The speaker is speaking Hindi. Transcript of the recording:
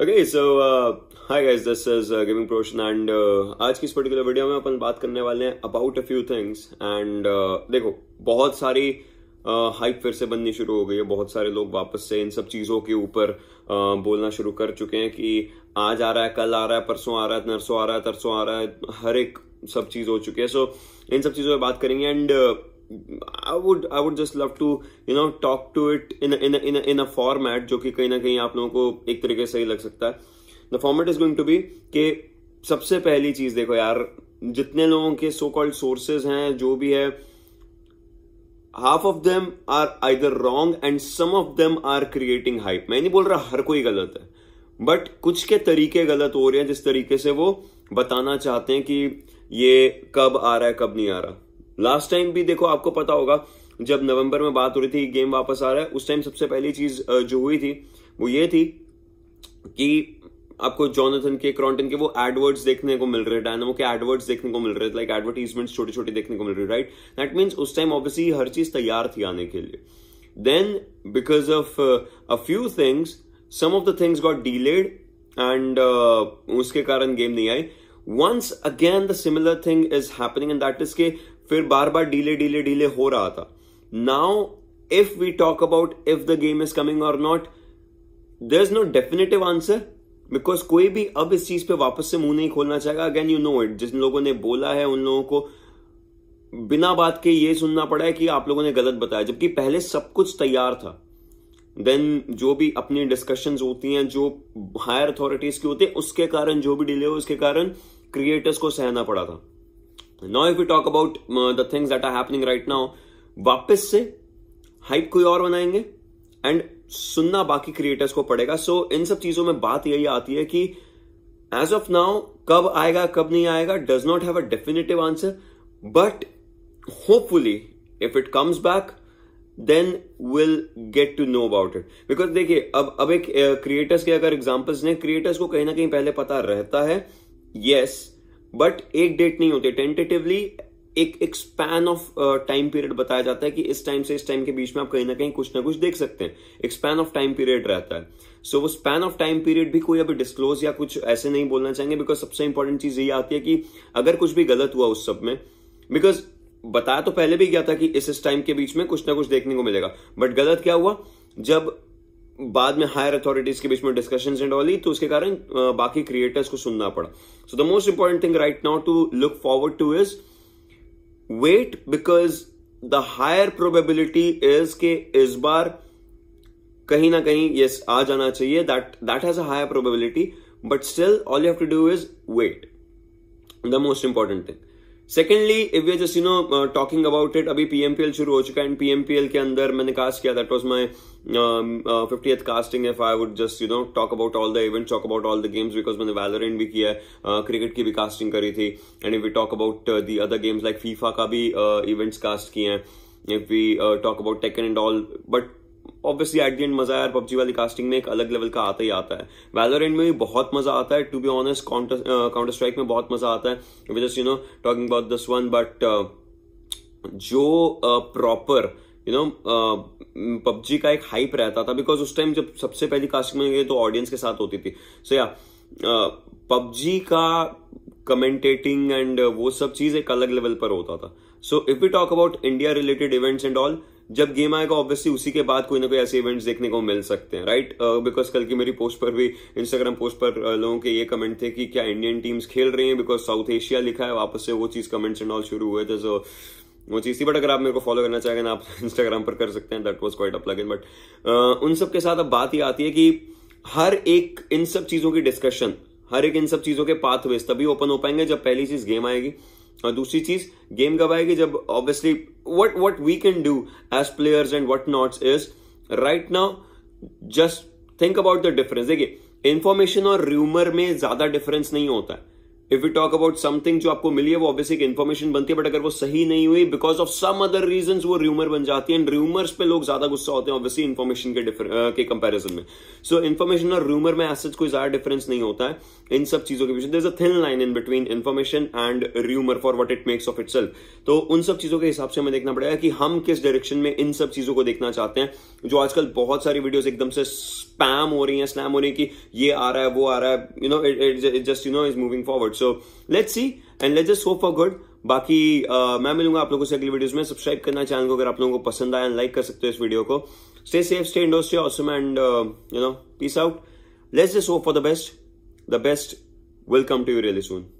Okay, so, uh, hi guys, this is uh, Giving gaming and uh, आज की इस पर्टिकुलर वीडियो में अपन बात करने वाले हैं about a few things and देखो बहुत सारी हाइप uh, फिर से बननी शुरू हो गई है बहुत सारे लोग वापस से इन सब चीज़ों के ऊपर uh, बोलना शुरू कर चुके हैं कि आज आ रहा है कल आ रहा है परसों आ रहा है नरसों आ रहा है तरसों आ रहा है हर एक सब चीज़ हो चुकी है सो so, इन सब चीज़ों पर बात करेंगे and uh, I would I would just love to you know talk to it in in in in a format जो कि कहीं ना कहीं आप लोगों को एक तरीके से ही लग सकता है the format is going to be के सबसे पहली चीज देखो यार जितने लोगों के सो कॉल्ड सोर्सेज हैं जो भी है half of them are either wrong and some of them are creating hype मैं नहीं बोल रहा हर कोई गलत है बट कुछ के तरीके गलत हो रहे हैं जिस तरीके से वो बताना चाहते हैं कि ये कब आ रहा है कब नहीं आ रहा लास्ट टाइम भी देखो आपको पता होगा जब नवंबर में बात हो रही थी गेम वापस आ रहा है उस टाइम सबसे पहली चीज जो हुई थी वो ये थी कि आपको जॉनथन के क्रॉन्टन के वो एडवर्ड्स देखने को मिल रहे डायनामो के एडवर्ड्स देखने को मिल रहे लाइक एडवर्टीजमेंट छोटे छोटे देखने को मिल रहे राइट दैट मीन्स उस टाइम ऑब्वियसली हर चीज तैयार थी आने के लिए then because of a few things some of the things got delayed and उसके कारण गेम नहीं आई once again the similar thing is happening in that is के फिर बार बार डीले डीले डीले हो रहा था now if we talk about if the game is coming और not there is no definitive answer because कोई भी अब इस चीज पे वापस से मुंह नहीं खोलना चाहेगा अगेन यू नो इट जिन लोगों ने बोला है उन लोगों को बिना बात के ये सुनना पड़ा है कि आप लोगों ने गलत बताया जबकि पहले सब कुछ तैयार था देन जो भी अपनी डिस्कशन होती हैं जो हायर अथॉरिटीज की होती है उसके कारण जो भी डिले हो उसके कारण क्रिएटर्स को सहना पड़ा था now if you talk about the things that are happening right now वापस से हाइप कोई और बनाएंगे एंड सुनना बाकी क्रिएटर्स को पड़ेगा सो so, इन सब चीजों में बात यही आती है कि एज ऑफ नाउ कब आएगा कब नहीं आएगा does not have a definitive answer but hopefully if it comes back then will get to know about it because देखिए अब अब एक क्रिएटर्स uh, के अगर एग्जाम्पल्स ने क्रिएटर्स को कहीं ना कहीं पहले पता रहता है यस yes, बट एक डेट नहीं होती टेंटेटिवली एक एक स्पैन ऑफ टाइम पीरियड बताया जाता है कि इस टाइम से इस टाइम के बीच में आप कहीं ना कहीं कुछ ना कुछ देख सकते हैं एक स्पैन ऑफ टाइम पीरियड रहता है सो so, वो स्पैन ऑफ टाइम पीरियड भी कोई अभी डिस्क्लोज या कुछ ऐसे नहीं बोलना चाहेंगे बिकॉज सबसे इंपॉर्टेंट चीज ये आती है कि अगर कुछ भी गलत हुआ उस सब में बिकॉज बताया तो पहले भी गया था कि इस इस टाइम के बीच में कुछ ना कुछ देखने को मिलेगा बट गलत क्या हुआ जब बाद में हायर अथॉरिटीज के बीच में डिस्कशन एंड ऑल ही तो उसके कारण बाकी क्रिएटर्स को सुनना पड़ा so the most important thing right now to look forward to is wait because the higher probability is के इस बार कहीं ना कहीं यस आ जाना चाहिए that that has a higher probability but still all you have to do is wait the most important thing secondly if we just you know talking about it अभी पीएमपीएल शुरू हो चुका है एंड पीएमपीएल के अंदर मैंने कास्ट किया that was my fifty eighth casting if I would just you know talk about all the event talk about all the games because मैंने वैलोरेंट भी किया है क्रिकेट uh, की भी कास्टिंग करी थी and if we talk about the other games like FIFA का भी इवेंट्स uh, कास्ट किए हैं if we talk about Tekken and all but obviously at the end मजा यार पबजी वाली कास्टिंग में एक अलग लेवल का आता ही आता है वैलोरेंट में भी बहुत मजा आता है to be honest counter counter strike में बहुत मजा आता है with you know talking about this one but जो प्रॉपर यू नो पबजी का एक हाइप रहता था बिकॉज उस टाइम जब सबसे पहली कास्टिंग में गई तो ऑडियंस के साथ होती थी सो या uh, पबजी का कमेंटेटिंग एंड uh, वो सब चीज एक अलग लेवल पर होता था so if you talk about India related events and all जब गेम आएगा ऑब्वियसली उसी के बाद कोई ना कोई ऐसे इवेंट्स देखने को मिल सकते हैं राइट बिकॉज uh, कल की मेरी पोस्ट पर भी इंस्टाग्राम पोस्ट पर uh, लोगों के ये कमेंट थे कि क्या इंडियन टीम्स खेल रही हैं बिकॉज साउथ एशिया लिखा है वापस से वो चीज कमेंट्स एंड ऑल शुरू हुए थे सो वो चीज थी बट अगर आप मेरे को फॉलो करना चाहेंगे ना आप इंस्टाग्राम पर कर सकते हैं that was quite a in but उन सब के साथ अब बात ये आती है कि हर एक इन सब चीजों की डिस्कशन हर एक इन सब चीजों के पाथवेज तभी ओपन हो पाएंगे जब पहली चीज गेम आएगी और दूसरी चीज गेम कब आएगी जब obviously what what we can do as players and whatnots is right now just think about the difference देखिए information और rumor, में ज्यादा difference नहीं होता है if you talk about something जो आपको मिली है वो एक इन्फॉर्मेशन बनती है बट अगर वो सही नहीं हुई because of some other reason वो र्यूमर बन जाती है एंड र्यूमर्स पे लोग ज्यादा गुस्सा होते हैं ऑब्वियसली इन्फॉर्मेशन के डिफर के कंपेरिजन में सो so, इन्फॉर्मेशन और र्यूमर में एज कोई ज्यादा डिफरेंस नहीं होता है इन सब चीजों के बीच there a thin line in between information and rumour for what it makes of itself तो उन सब चीजों के हिसाब से हमें देखना पड़ेगा कि हम किस डायरेक्शन में इन सब चीजों को देखना चाहते हैं जो आजकल बहुत सारी वीडियोज एकदम से स्पैम हो रही है स्लैम हो रही है कि ये आ रहा है वो आ रहा है you know it just you know is moving forward so let's see and let's just hope for good बाकी uh, मैं मिलूंगा आप लोगों से अगली वीडियोस में सब्सक्राइब करना चैनल को अगर आप लोगों को पसंद आया लाइक कर सकते हो इस वीडियो को stay safe stay indoor stay awesome and you know peace out let's just hope for the best the best welcome to you really soon